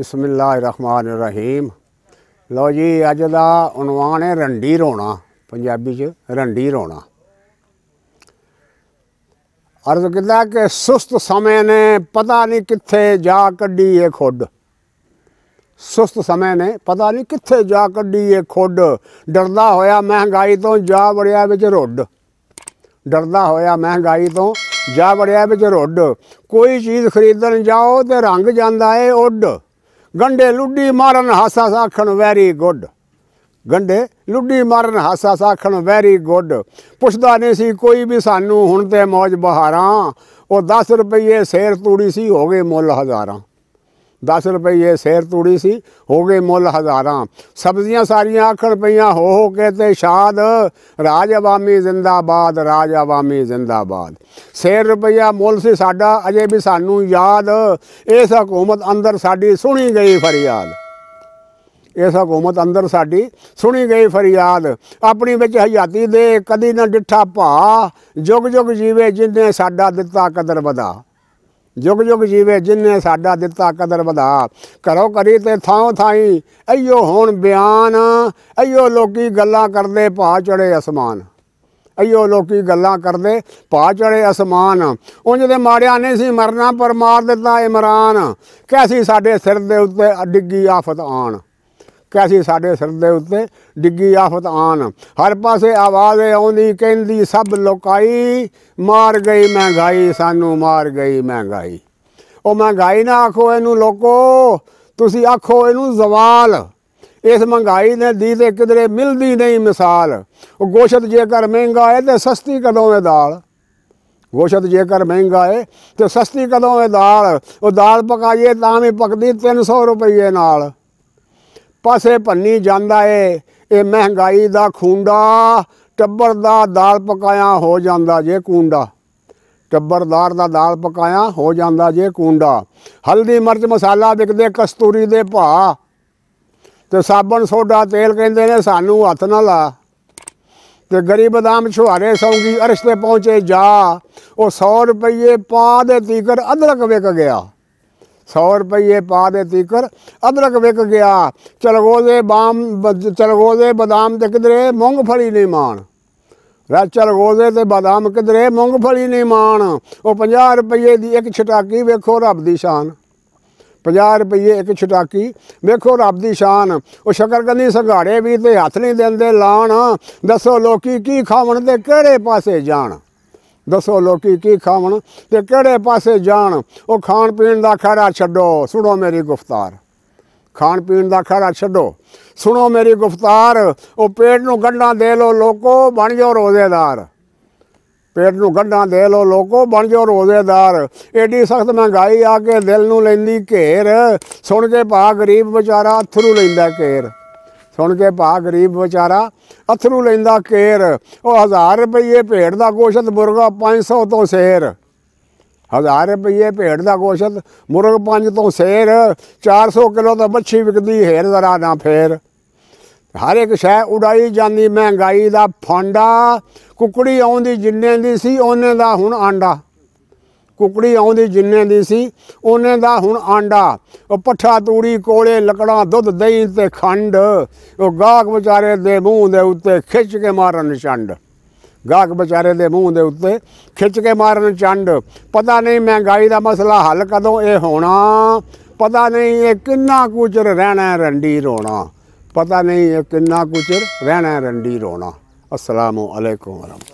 ਰਹਿਮਾਨ ਰਹੀਮ ਲੋ ਜੀ ਅੱਜ ਦਾ ਉਨਵਾਨ ਹੈ ਰੰਡੀ ਰੋਣਾ ਪੰਜਾਬੀ ਚ ਰੰਡੀ ਰੋਣਾ ਅਰਜ਼ ਕਿਦਾ ਕਿ ਸੁਸਤ ਸਮੇਂ ਨੇ ਪਤਾ ਨਹੀਂ ਕਿੱਥੇ ਜਾ ਕੱਢੀ ਏ ਖੁੱਡ ਸੁਸਤ ਸਮੇਂ ਨੇ ਪਤਾ ਨਹੀਂ ਕਿੱਥੇ ਜਾ ਕੱਢੀ ਏ ਖੁੱਡ ਡਰਦਾ ਹੋਇਆ ਮਹਿੰਗਾਈ ਤੋਂ ਜਾ ਵੜਿਆ ਵਿੱਚ ਰੁੱਡ ਡਰਦਾ ਹੋਇਆ ਮਹਿੰਗਾਈ ਤੋਂ ਜਾ ਵੜਿਆ ਵਿੱਚ ਰੁੱਡ ਕੋਈ ਚੀਜ਼ ਖਰੀਦਣ ਜਾਓ ਤੇ ਰੰਗ ਜਾਂਦਾ ਏ ਉੱਡ ਗੰਡੇ ਲੁੱਡੀ ਮਾਰਨ ਹਾਸਾ ਸਾਖਣ ਵੈਰੀ ਗੁੱਡ ਗੰਡੇ ਲੁੱਡੀ ਮਾਰਨ ਹਾਸਾ ਸਾਖਣ ਵੈਰੀ ਗੁੱਡ ਪੁੱਛਦਾ ਨਹੀਂ ਸੀ ਕੋਈ ਵੀ ਸਾਨੂੰ ਹੁਣ ਤੇ ਮੌਜ ਬਹਾਰਾਂ ਉਹ 10 ਰੁਪਏ ਸੇਰ ਤੂੜੀ ਸੀ ਹੋ ਗਏ ਮੁੱਲ ਹਜ਼ਾਰਾਂ 10 ਰੁਪਏ ਸੇਰ ਤੂੜੀ ਸੀ ਹੋ ਗਏ ਮੁੱਲ ਹਜ਼ਾਰਾਂ ਸਬਜ਼ੀਆਂ ਸਾਰੀਆਂ ਆਖਣ ਪਈਆਂ ਹੋ ਹੋ ਕੇ ਤੇ ਸ਼ਾਦ ਰਾਜ ਆਵਾਮੀ ਜ਼ਿੰਦਾਬਾਦ ਰਾਜ ਆਵਾਮੀ ਜ਼ਿੰਦਾਬਾਦ ਸੇਰ ਰੁਪਈਆ ਮੁੱਲ ਸੀ ਸਾਡਾ ਅਜੇ ਵੀ ਸਾਨੂੰ ਯਾਦ ਇਸ ਹਕੂਮਤ ਅੰਦਰ ਸਾਡੀ ਸੁਣੀ ਗਈ ਫਰਿਆਦ ਇਸ ਹਕੂਮਤ ਅੰਦਰ ਸਾਡੀ ਸੁਣੀ ਗਈ ਫਰਿਆਦ ਆਪਣੀ ਵਿੱਚ ਹਯਾਤੀ ਦੇ ਕਦੀ ਨਾ ਡਿੱਠਾ ਭਾ ਜੁਗ ਜੁਗ ਜੀਵੇ ਜਿੰਨੇ ਸਾਡਾ ਦਿੱਤਾ ਕਦਰ ਵਧਾ ਜੁਗ ਜੁਗ ਜੀਵੇ ਜਿਨਨੇ ਸਾਡਾ ਦਿੱਤਾ ਕਦਰ ਵਧਾ ਕਰੋ ਕਰੀ ਤੇ ਥਾਉ ਥਾਈ ਅਈਓ ਹੁਣ ਬਿਆਨ ਅਈਓ ਲੋਕੀ ਗੱਲਾਂ ਕਰਦੇ ਭਾ ਚੜੇ ਅਸਮਾਨ ਅਈਓ ਲੋਕੀ ਗੱਲਾਂ ਕਰਦੇ ਭਾ ਚੜੇ ਅਸਮਾਨ ਉਂਝ ਦੇ ਮਾਰਿਆ ਨਹੀਂ ਸੀ ਮਰਨਾ ਪਰ ਮਾਰ ਦਿੱਤਾ ਇਮਰਾਨ ਕੈਸੀ ਸਾਡੇ ਸਿਰ ਦੇ ਉੱਤੇ ਡਿੱਗੀ ਆਫਤ ਆਣ ਕੈਸੀ ਸਾਡੇ ਸਿਰ ਦੇ ਉੱਤੇ ਡਿੱਗੀ ਆਫਤ ਆਨ ਹਰ ਪਾਸੇ ਆਵਾਜ਼ ਆਉਂਦੀ ਕਹਿੰਦੀ ਸਭ ਲੋਕਾਈ ਮਾਰ ਗਈ ਮਹਿੰਗਾਈ ਸਾਨੂੰ ਮਾਰ ਗਈ ਮਹਿੰਗਾਈ ਉਹ ਮਹਿੰਗਾਈ ਨਾ ਆਖੋ ਇਹਨੂੰ ਲੋਕੋ ਤੁਸੀਂ ਆਖੋ ਇਹਨੂੰ ਜ਼ਵਾਲ ਇਸ ਮਹਿੰਗਾਈ ਨੇ ਦੀ ਤੇ ਕਿਧਰੇ ਮਿਲਦੀ ਨਹੀਂ ਮਿਸਾਲ ਉਹ ਗੋਸ਼ਤ ਜੇਕਰ ਮਹਿੰਗਾ ਹੈ ਤੇ ਸਸਤੀ ਕਦੋਂ ਹੈ ਦਾਲ ਗੋਸ਼ਤ ਜੇਕਰ ਮਹਿੰਗਾ ਹੈ ਤੇ ਸਸਤੀ ਕਦੋਂ ਹੈ ਦਾਲ ਉਹ ਦਾਲ ਪਕਾਈਏ ਤਾਂ ਵੀ ਪਕਦੀ 300 ਰੁਪਏ ਨਾਲ ਪਾਸੇ ਭੰਨੀ ਜਾਂਦਾ ਏ ਇਹ ਮਹਿੰਗਾਈ ਦਾ ਖੁੰਡਾ ਟੱਬਰ ਦਾ ਦਾਲ ਪਕਾਇਆ ਹੋ ਜਾਂਦਾ ਜੇ ਕੁੰਡਾ ਟੱਬਰਦਾਰ ਦਾ ਦਾਲ ਪਕਾਇਆ ਹੋ ਜਾਂਦਾ ਜੇ ਕੁੰਡਾ ਹਲਦੀ ਮਿਰਚ ਮਸਾਲਾ ਵਿਕਦੇ ਕਸਤੂਰੀ ਦੇ ਭਾ ਤੇ ਸਾਬਣ ਸੋਡਾ ਤੇਲ ਕਹਿੰਦੇ ਨੇ ਸਾਨੂੰ ਹੱਥ ਨਾ ਲਾ ਤੇ ਗਰੀਬ ਆਦਮ ਛੁਹਾਰੇ ਸੌਂਗੀ ਅਰਸ਼ ਤੇ ਪਹੁੰਚੇ ਜਾ ਉਹ 100 ਰੁਪਏ ਪਾ ਦੇ ਤੀਕਰ ਅਦਰਕ ਵਿਕ ਗਿਆ 100 ਰੁਪਏ ਪਾ ਦੇ ਤੀਕਰ ਅਦਰਕ ਵਿਕ ਗਿਆ ਚਲਗੋਦੇ ਬਾਮ ਚਲਗੋਦੇ ਬਦਾਮ ਤੇ ਕਿਧਰੇ ਮੂੰਗਫਲੀ ਨਹੀਂ ਮਾਣ ਰਾ ਚਲਗੋਦੇ ਤੇ ਬਦਾਮ ਕਿਧਰੇ ਮੂੰਗਫਲੀ ਨਹੀਂ ਮਾਣ ਉਹ 50 ਰੁਪਏ ਦੀ ਇੱਕ ਛਟਾਕੀ ਵੇਖੋ ਰੱਬ ਦੀ ਸ਼ਾਨ 50 ਰੁਪਏ ਇੱਕ ਛਟਾਕੀ ਵੇਖੋ ਰੱਬ ਦੀ ਸ਼ਾਨ ਉਹ ਸ਼ਕਰਗੰਦੀ ਸੰਘਾੜੇ ਵੀ ਤੇ ਹੱਥ ਨਹੀਂ ਦਿੰਦੇ ਲਾਣ ਦੱਸੋ ਲੋਕੀ ਕੀ ਖਾਵਣ ਦੇ ਕਿਹੜੇ ਪਾਸੇ ਜਾਣ ਦੱਸੋ ਲੋਕੀ ਕੀ ਖਾਵਣ ਤੇ ਕਿਹੜੇ ਪਾਸੇ ਜਾਣ ਉਹ ਖਾਣ ਪੀਣ ਦਾ ਖਰਾ ਛੱਡੋ ਸੁਣੋ ਮੇਰੀ ਗੁਫਤਾਰ ਖਾਣ ਪੀਣ ਦਾ ਖਰਾ ਛੱਡੋ ਸੁਣੋ ਮੇਰੀ ਗੁਫਤਾਰ ਉਹ ਪੇਟ ਨੂੰ ਗੱਡਾਂ ਦੇ ਲੋ ਲੋਕੋ ਬਣ ਜਾਓ ਰੋਜ਼ੇਦਾਰ ਪੇਟ ਨੂੰ ਗੱਡਾਂ ਦੇ ਲੋ ਲੋਕੋ ਬਣ ਜਾਓ ਰੋਜ਼ੇਦਾਰ ਐਡੀ ਸਖਤ ਮਹਿੰਗਾਈ ਆ ਕੇ ਦਿਲ ਨੂੰ ਲੈਂਦੀ ਘੇਰ ਸੁਣ ਕੇ ਭਾ ਗਰੀਬ ਵਿਚਾਰਾ ਅਥਰੂ ਲੈਂਦਾ ਘੇਰ ਸੁਣ ਕੇ ਭਾ ਗਰੀਬ ਵਿਚਾਰਾ ਅਥਰੂ ਲੈਂਦਾ ਕੇਰ ਉਹ 1000 ਰੁਪਏ ਭੇਡ ਦਾ ਗੋਸ਼ਤ ਮੁਰਗਾ 500 ਤੋਂ ਸ਼ੇਰ 1000 ਰੁਪਏ ਭੇਡ ਦਾ ਗੋਸ਼ਤ ਮੁਰਗ 5 ਤੋਂ ਸ਼ੇਰ 400 ਕਿਲੋ ਦਾ ਮੱਛੀ ਵਿਕਦੀ ਹੈਰ ਜ਼ਰਾ ਨਾ ਫੇਰ ਹਰ ਇੱਕ ਸ਼ੈ ਉਡਾਈ ਜਾਂਦੀ ਮਹਿੰਗਾਈ ਦਾ ਫਾਂਡਾ ਕੁਕੜੀ ਆਉਂਦੀ ਜਿੰਨੇ ਦੀ ਸੀ ਉਹਨੇ ਦਾ ਹੁਣ ਆਂਡਾ ਕੁਕੜੀ ਆਉਂਦੀ ਜਿੰਨੇ ਦੀ ਸੀ ਉਹਨੇ ਦਾ ਹੁਣ ਆਂਡਾ ਉਹ ਪੱਠਾ ਤੂੜੀ ਕੋਲੇ ਲੱਕੜਾਂ ਦੁੱਧ ਦਹੀਂ ਤੇ ਖੰਡ ਉਹ ਗਾਗ ਵਿਚਾਰੇ ਦੇ ਮੂੰਹ ਦੇ ਉੱਤੇ ਖਿੱਚ ਕੇ ਮਾਰਨ ਛੰਡ ਗਾਗ ਵਿਚਾਰੇ ਦੇ ਮੂੰਹ ਦੇ ਉੱਤੇ ਖਿੱਚ ਕੇ ਮਾਰਨ ਚੰਡ ਪਤਾ ਨਹੀਂ ਮਹਿੰਗਾਈ ਦਾ ਮਸਲਾ ਹੱਲ ਕਦੋਂ ਇਹ ਹੋਣਾ ਪਤਾ ਨਹੀਂ ਇਹ ਕਿੰਨਾ ਕੁਚਰ ਰਹਿਣਾ ਰੰਡੀ ਰੋਣਾ ਪਤਾ ਨਹੀਂ ਇਹ ਕਿੰਨਾ ਕੁਚਰ ਰਹਿਣਾ ਰੰਡੀ ਰੋਣਾ ਅਸਲਾਮੁ ਅਲੈਕੁਮ